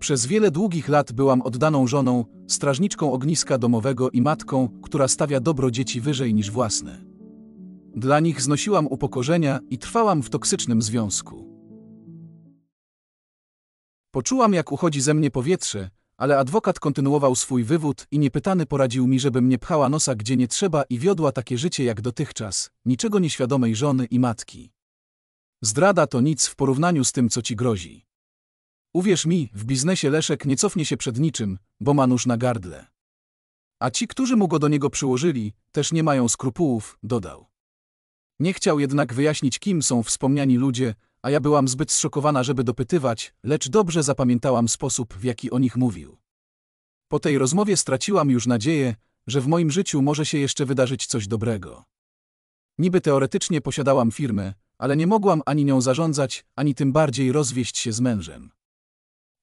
Przez wiele długich lat byłam oddaną żoną, strażniczką ogniska domowego i matką, która stawia dobro dzieci wyżej niż własne. Dla nich znosiłam upokorzenia i trwałam w toksycznym związku. Poczułam, jak uchodzi ze mnie powietrze, ale adwokat kontynuował swój wywód i niepytany poradził mi, żebym nie pchała nosa gdzie nie trzeba i wiodła takie życie jak dotychczas, niczego nieświadomej żony i matki. Zdrada to nic w porównaniu z tym, co ci grozi. Uwierz mi, w biznesie Leszek nie cofnie się przed niczym, bo ma nóż na gardle. A ci, którzy mu go do niego przyłożyli, też nie mają skrupułów, dodał. Nie chciał jednak wyjaśnić, kim są wspomniani ludzie, a ja byłam zbyt zszokowana, żeby dopytywać, lecz dobrze zapamiętałam sposób, w jaki o nich mówił. Po tej rozmowie straciłam już nadzieję, że w moim życiu może się jeszcze wydarzyć coś dobrego. Niby teoretycznie posiadałam firmę, ale nie mogłam ani nią zarządzać, ani tym bardziej rozwieść się z mężem.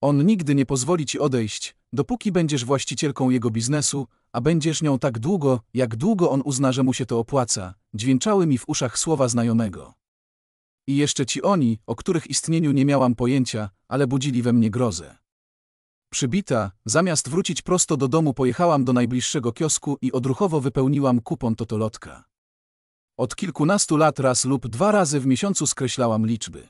On nigdy nie pozwoli ci odejść, dopóki będziesz właścicielką jego biznesu, a będziesz nią tak długo, jak długo on uzna, że mu się to opłaca, dźwięczały mi w uszach słowa znajomego. I jeszcze ci oni, o których istnieniu nie miałam pojęcia, ale budzili we mnie grozę. Przybita, zamiast wrócić prosto do domu, pojechałam do najbliższego kiosku i odruchowo wypełniłam kupon totolotka. Od kilkunastu lat raz lub dwa razy w miesiącu skreślałam liczby.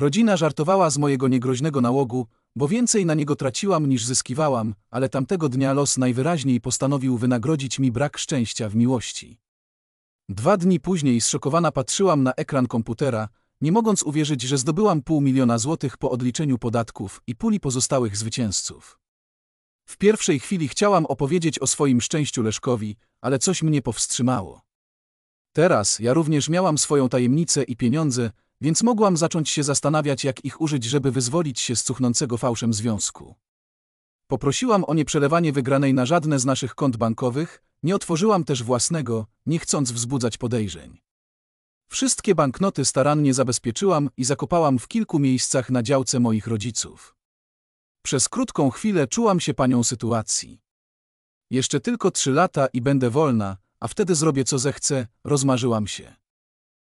Rodzina żartowała z mojego niegroźnego nałogu, bo więcej na niego traciłam niż zyskiwałam, ale tamtego dnia los najwyraźniej postanowił wynagrodzić mi brak szczęścia w miłości. Dwa dni później zszokowana patrzyłam na ekran komputera, nie mogąc uwierzyć, że zdobyłam pół miliona złotych po odliczeniu podatków i puli pozostałych zwycięzców. W pierwszej chwili chciałam opowiedzieć o swoim szczęściu Leszkowi, ale coś mnie powstrzymało. Teraz ja również miałam swoją tajemnicę i pieniądze, więc mogłam zacząć się zastanawiać, jak ich użyć, żeby wyzwolić się z cuchnącego fałszem związku. Poprosiłam o nieprzelewanie wygranej na żadne z naszych kont bankowych, nie otworzyłam też własnego, nie chcąc wzbudzać podejrzeń. Wszystkie banknoty starannie zabezpieczyłam i zakopałam w kilku miejscach na działce moich rodziców. Przez krótką chwilę czułam się panią sytuacji. Jeszcze tylko trzy lata i będę wolna, a wtedy zrobię co zechcę, rozmarzyłam się.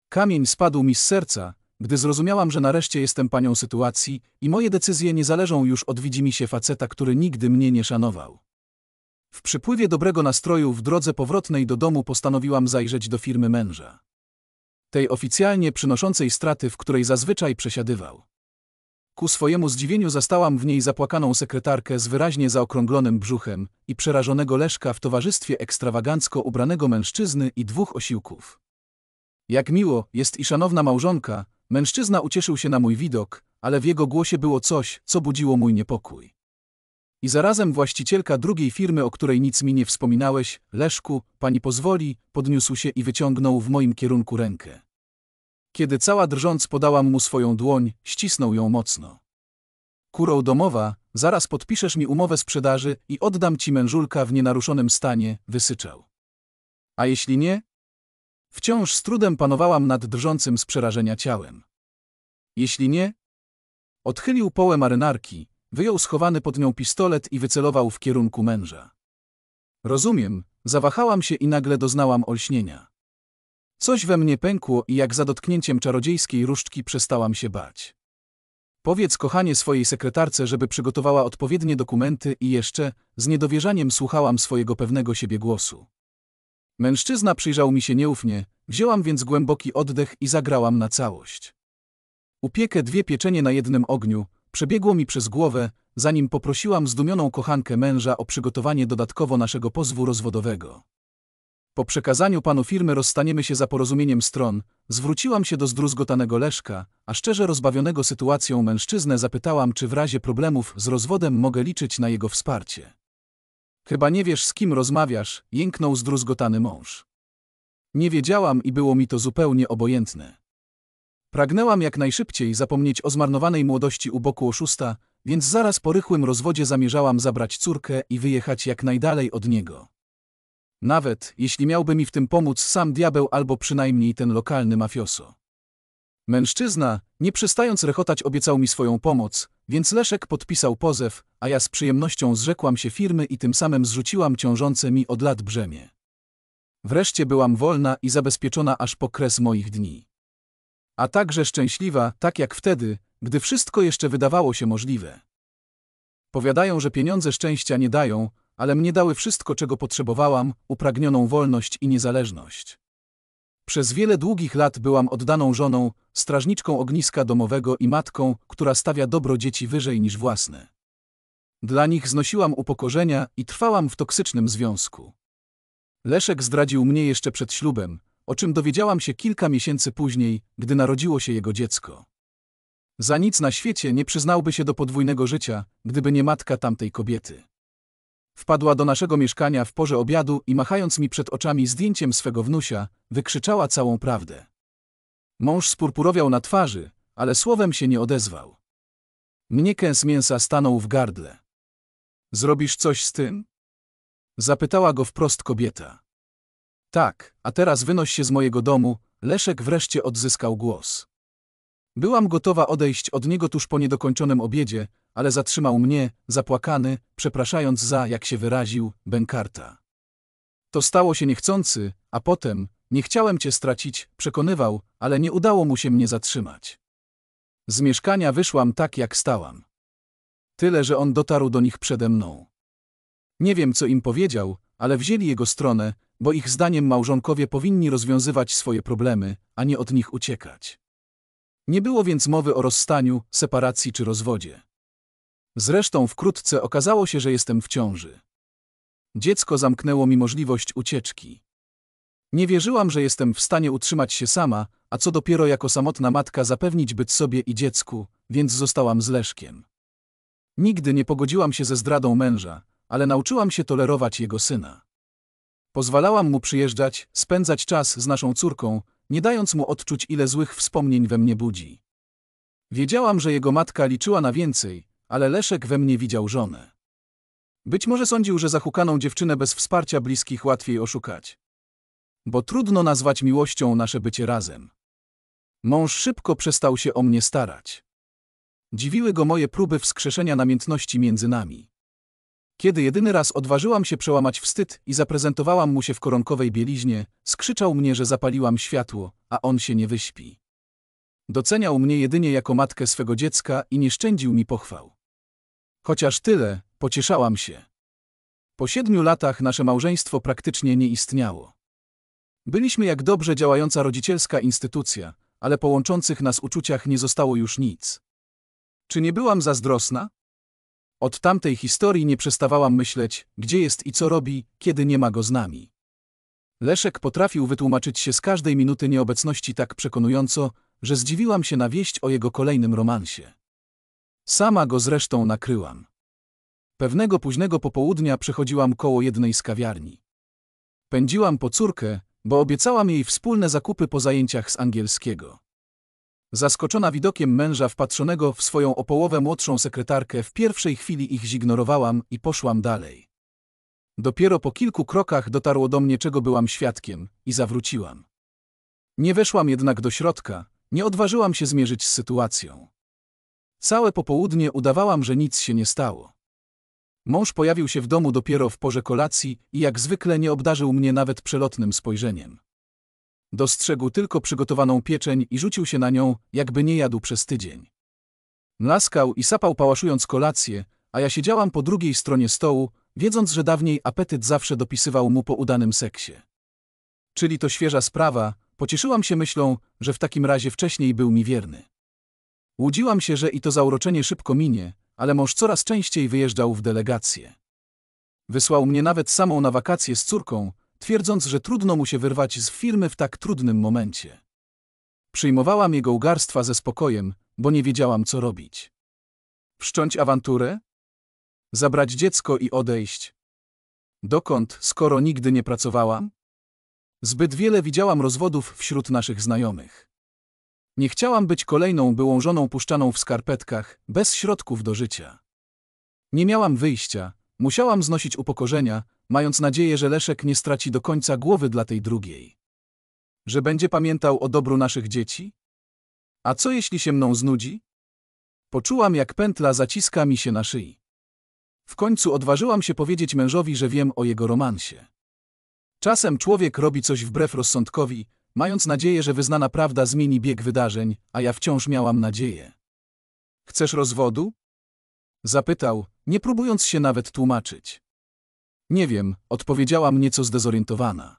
Kamień spadł mi z serca, gdy zrozumiałam, że nareszcie jestem panią sytuacji i moje decyzje nie zależą już od widzimi się faceta, który nigdy mnie nie szanował. W przypływie dobrego nastroju w drodze powrotnej do domu postanowiłam zajrzeć do firmy męża. Tej oficjalnie przynoszącej straty, w której zazwyczaj przesiadywał. Ku swojemu zdziwieniu zastałam w niej zapłakaną sekretarkę z wyraźnie zaokrąglonym brzuchem i przerażonego Leszka w towarzystwie ekstrawagancko ubranego mężczyzny i dwóch osiłków. Jak miło jest i szanowna małżonka, Mężczyzna ucieszył się na mój widok, ale w jego głosie było coś, co budziło mój niepokój. I zarazem właścicielka drugiej firmy, o której nic mi nie wspominałeś, Leszku, pani pozwoli, podniósł się i wyciągnął w moim kierunku rękę. Kiedy cała drżąc podałam mu swoją dłoń, ścisnął ją mocno. Kurą domowa, zaraz podpiszesz mi umowę sprzedaży i oddam ci mężulka w nienaruszonym stanie, wysyczał. A jeśli nie, Wciąż z trudem panowałam nad drżącym z przerażenia ciałem. Jeśli nie... Odchylił połę marynarki, wyjął schowany pod nią pistolet i wycelował w kierunku męża. Rozumiem, zawahałam się i nagle doznałam olśnienia. Coś we mnie pękło i jak za dotknięciem czarodziejskiej różdżki przestałam się bać. Powiedz kochanie swojej sekretarce, żeby przygotowała odpowiednie dokumenty i jeszcze, z niedowierzaniem słuchałam swojego pewnego siebie głosu. Mężczyzna przyjrzał mi się nieufnie, wzięłam więc głęboki oddech i zagrałam na całość. Upiekę dwie pieczenie na jednym ogniu, przebiegło mi przez głowę, zanim poprosiłam zdumioną kochankę męża o przygotowanie dodatkowo naszego pozwu rozwodowego. Po przekazaniu panu firmy rozstaniemy się za porozumieniem stron, zwróciłam się do zdruzgotanego Leszka, a szczerze rozbawionego sytuacją mężczyznę zapytałam, czy w razie problemów z rozwodem mogę liczyć na jego wsparcie. Chyba nie wiesz, z kim rozmawiasz, jęknął zdruzgotany mąż. Nie wiedziałam i było mi to zupełnie obojętne. Pragnęłam jak najszybciej zapomnieć o zmarnowanej młodości u boku oszusta, więc zaraz po rychłym rozwodzie zamierzałam zabrać córkę i wyjechać jak najdalej od niego. Nawet jeśli miałby mi w tym pomóc sam diabeł albo przynajmniej ten lokalny mafioso. Mężczyzna, nie przestając rechotać, obiecał mi swoją pomoc, więc Leszek podpisał pozew, a ja z przyjemnością zrzekłam się firmy i tym samym zrzuciłam ciążące mi od lat brzemię. Wreszcie byłam wolna i zabezpieczona aż po kres moich dni. A także szczęśliwa, tak jak wtedy, gdy wszystko jeszcze wydawało się możliwe. Powiadają, że pieniądze szczęścia nie dają, ale mnie dały wszystko, czego potrzebowałam, upragnioną wolność i niezależność. Przez wiele długich lat byłam oddaną żoną, strażniczką ogniska domowego i matką, która stawia dobro dzieci wyżej niż własne. Dla nich znosiłam upokorzenia i trwałam w toksycznym związku. Leszek zdradził mnie jeszcze przed ślubem, o czym dowiedziałam się kilka miesięcy później, gdy narodziło się jego dziecko. Za nic na świecie nie przyznałby się do podwójnego życia, gdyby nie matka tamtej kobiety. Wpadła do naszego mieszkania w porze obiadu i machając mi przed oczami zdjęciem swego wnusia, wykrzyczała całą prawdę. Mąż spurpurowiał na twarzy, ale słowem się nie odezwał. Mnie kęs mięsa stanął w gardle. Zrobisz coś z tym? Zapytała go wprost kobieta. Tak, a teraz wynoś się z mojego domu, Leszek wreszcie odzyskał głos. Byłam gotowa odejść od niego tuż po niedokończonym obiedzie, ale zatrzymał mnie, zapłakany, przepraszając za, jak się wyraził, bękarta. To stało się niechcący, a potem, nie chciałem cię stracić, przekonywał, ale nie udało mu się mnie zatrzymać. Z mieszkania wyszłam tak, jak stałam. Tyle, że on dotarł do nich przede mną. Nie wiem, co im powiedział, ale wzięli jego stronę, bo ich zdaniem małżonkowie powinni rozwiązywać swoje problemy, a nie od nich uciekać. Nie było więc mowy o rozstaniu, separacji czy rozwodzie. Zresztą wkrótce okazało się, że jestem w ciąży. Dziecko zamknęło mi możliwość ucieczki. Nie wierzyłam, że jestem w stanie utrzymać się sama, a co dopiero jako samotna matka zapewnić byt sobie i dziecku, więc zostałam z Leszkiem. Nigdy nie pogodziłam się ze zdradą męża, ale nauczyłam się tolerować jego syna. Pozwalałam mu przyjeżdżać, spędzać czas z naszą córką, nie dając mu odczuć, ile złych wspomnień we mnie budzi. Wiedziałam, że jego matka liczyła na więcej, ale Leszek we mnie widział żonę. Być może sądził, że zachukaną dziewczynę bez wsparcia bliskich łatwiej oszukać bo trudno nazwać miłością nasze bycie razem. Mąż szybko przestał się o mnie starać. Dziwiły go moje próby wskrzeszenia namiętności między nami. Kiedy jedyny raz odważyłam się przełamać wstyd i zaprezentowałam mu się w koronkowej bieliźnie, skrzyczał mnie, że zapaliłam światło, a on się nie wyśpi. Doceniał mnie jedynie jako matkę swego dziecka i nie szczędził mi pochwał. Chociaż tyle, pocieszałam się. Po siedmiu latach nasze małżeństwo praktycznie nie istniało. Byliśmy jak dobrze działająca rodzicielska instytucja, ale po łączących nas uczuciach nie zostało już nic. Czy nie byłam zazdrosna? Od tamtej historii nie przestawałam myśleć, gdzie jest i co robi, kiedy nie ma go z nami. Leszek potrafił wytłumaczyć się z każdej minuty nieobecności tak przekonująco, że zdziwiłam się na wieść o jego kolejnym romansie. Sama go zresztą nakryłam. Pewnego późnego popołudnia przechodziłam koło jednej z kawiarni. Pędziłam po córkę, bo obiecałam jej wspólne zakupy po zajęciach z angielskiego. Zaskoczona widokiem męża wpatrzonego w swoją o połowę młodszą sekretarkę, w pierwszej chwili ich zignorowałam i poszłam dalej. Dopiero po kilku krokach dotarło do mnie, czego byłam świadkiem, i zawróciłam. Nie weszłam jednak do środka, nie odważyłam się zmierzyć z sytuacją. Całe popołudnie udawałam, że nic się nie stało. Mąż pojawił się w domu dopiero w porze kolacji i jak zwykle nie obdarzył mnie nawet przelotnym spojrzeniem. Dostrzegł tylko przygotowaną pieczeń i rzucił się na nią, jakby nie jadł przez tydzień. Mlaskał i sapał pałaszując kolację, a ja siedziałam po drugiej stronie stołu, wiedząc, że dawniej apetyt zawsze dopisywał mu po udanym seksie. Czyli to świeża sprawa, pocieszyłam się myślą, że w takim razie wcześniej był mi wierny. Łudziłam się, że i to zauroczenie szybko minie, ale mąż coraz częściej wyjeżdżał w delegacje. Wysłał mnie nawet samą na wakacje z córką, twierdząc, że trudno mu się wyrwać z firmy w tak trudnym momencie. Przyjmowałam jego ugarstwa ze spokojem, bo nie wiedziałam, co robić. Wszcząć awanturę? Zabrać dziecko i odejść? Dokąd, skoro nigdy nie pracowałam? Zbyt wiele widziałam rozwodów wśród naszych znajomych. Nie chciałam być kolejną byłą żoną puszczaną w skarpetkach, bez środków do życia. Nie miałam wyjścia, musiałam znosić upokorzenia, mając nadzieję, że Leszek nie straci do końca głowy dla tej drugiej. Że będzie pamiętał o dobru naszych dzieci? A co jeśli się mną znudzi? Poczułam, jak pętla zaciska mi się na szyi. W końcu odważyłam się powiedzieć mężowi, że wiem o jego romansie. Czasem człowiek robi coś wbrew rozsądkowi, mając nadzieję, że wyznana prawda zmieni bieg wydarzeń, a ja wciąż miałam nadzieję. Chcesz rozwodu? Zapytał, nie próbując się nawet tłumaczyć. Nie wiem, odpowiedziała nieco zdezorientowana.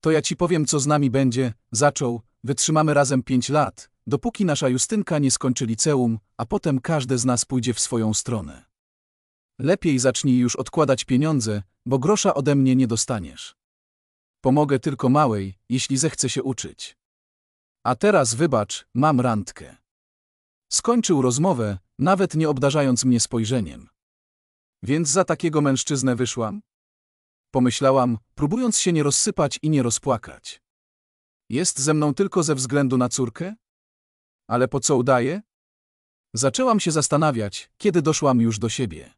To ja ci powiem, co z nami będzie, zaczął, wytrzymamy razem pięć lat, dopóki nasza Justynka nie skończy liceum, a potem każdy z nas pójdzie w swoją stronę. Lepiej zacznij już odkładać pieniądze, bo grosza ode mnie nie dostaniesz. Pomogę tylko małej, jeśli zechce się uczyć. A teraz wybacz, mam randkę. Skończył rozmowę, nawet nie obdarzając mnie spojrzeniem. Więc za takiego mężczyznę wyszłam? Pomyślałam, próbując się nie rozsypać i nie rozpłakać. Jest ze mną tylko ze względu na córkę? Ale po co udaje? Zaczęłam się zastanawiać, kiedy doszłam już do siebie.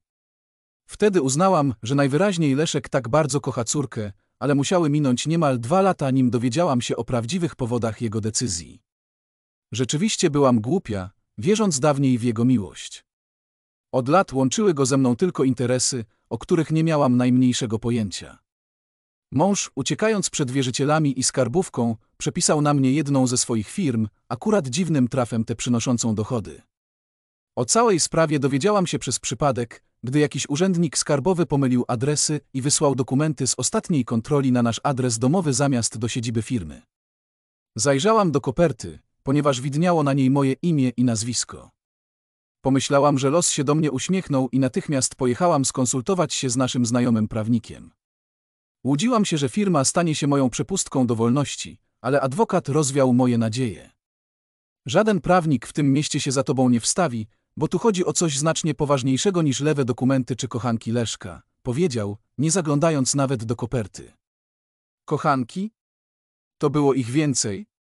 Wtedy uznałam, że najwyraźniej Leszek tak bardzo kocha córkę, ale musiały minąć niemal dwa lata, nim dowiedziałam się o prawdziwych powodach jego decyzji. Rzeczywiście byłam głupia, wierząc dawniej w jego miłość. Od lat łączyły go ze mną tylko interesy, o których nie miałam najmniejszego pojęcia. Mąż, uciekając przed wierzycielami i skarbówką, przepisał na mnie jedną ze swoich firm, akurat dziwnym trafem tę przynoszącą dochody. O całej sprawie dowiedziałam się przez przypadek, gdy jakiś urzędnik skarbowy pomylił adresy i wysłał dokumenty z ostatniej kontroli na nasz adres domowy zamiast do siedziby firmy. Zajrzałam do koperty, ponieważ widniało na niej moje imię i nazwisko. Pomyślałam, że los się do mnie uśmiechnął i natychmiast pojechałam skonsultować się z naszym znajomym prawnikiem. Łudziłam się, że firma stanie się moją przepustką do wolności, ale adwokat rozwiał moje nadzieje. Żaden prawnik w tym mieście się za tobą nie wstawi, bo tu chodzi o coś znacznie poważniejszego niż lewe dokumenty czy kochanki Leszka, powiedział, nie zaglądając nawet do koperty. Kochanki? To było ich więcej,